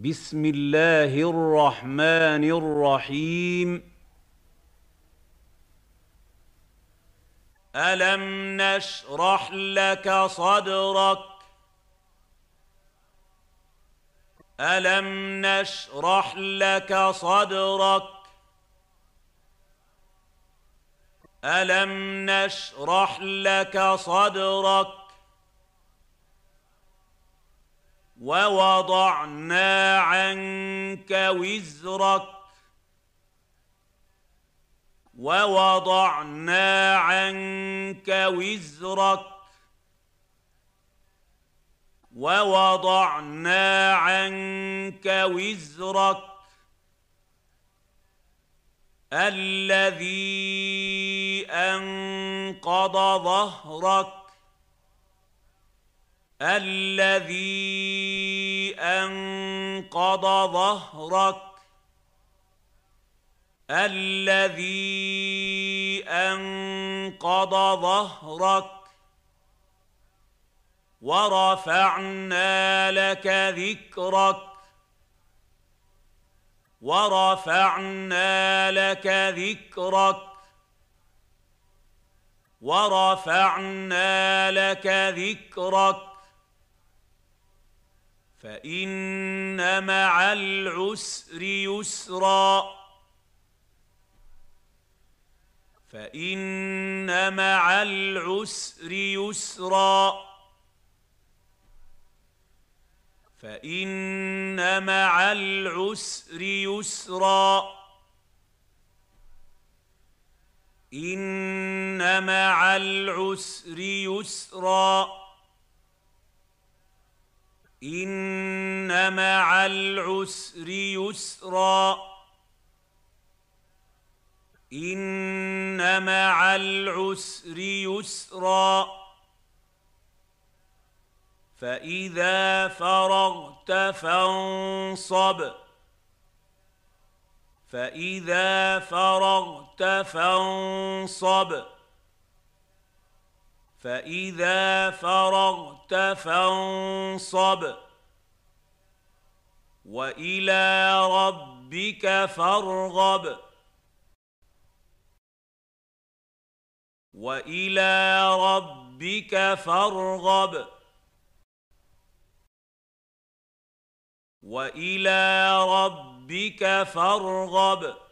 بسم الله الرحمن الرحيم الم نشرح لك صدرك الم نشرح لك صدرك الم نشرح لك صدرك ووضعنا عنك وزرك ووضعنا عنك وزرك ووضعنا عنك وزرك الذي انقض ظهرك الذي انقض ظهرك الذي انقض ظهرك ورفعنا لك ذكرك ورفعنا لك ذكرك ورفعنا لك ذكرك فان مع العسر يسرا فان مع العسر يسرا فان مع العسر يسرا ان مع العسر يسرا إن مع العسر يسرا إن مع العسر يسرا فإذا فرغت فانصب فإذا فرغت فانصب فإذا فرغت فانصب وإلى ربك فارغب وإلى ربك فارغب وإلى ربك فارغب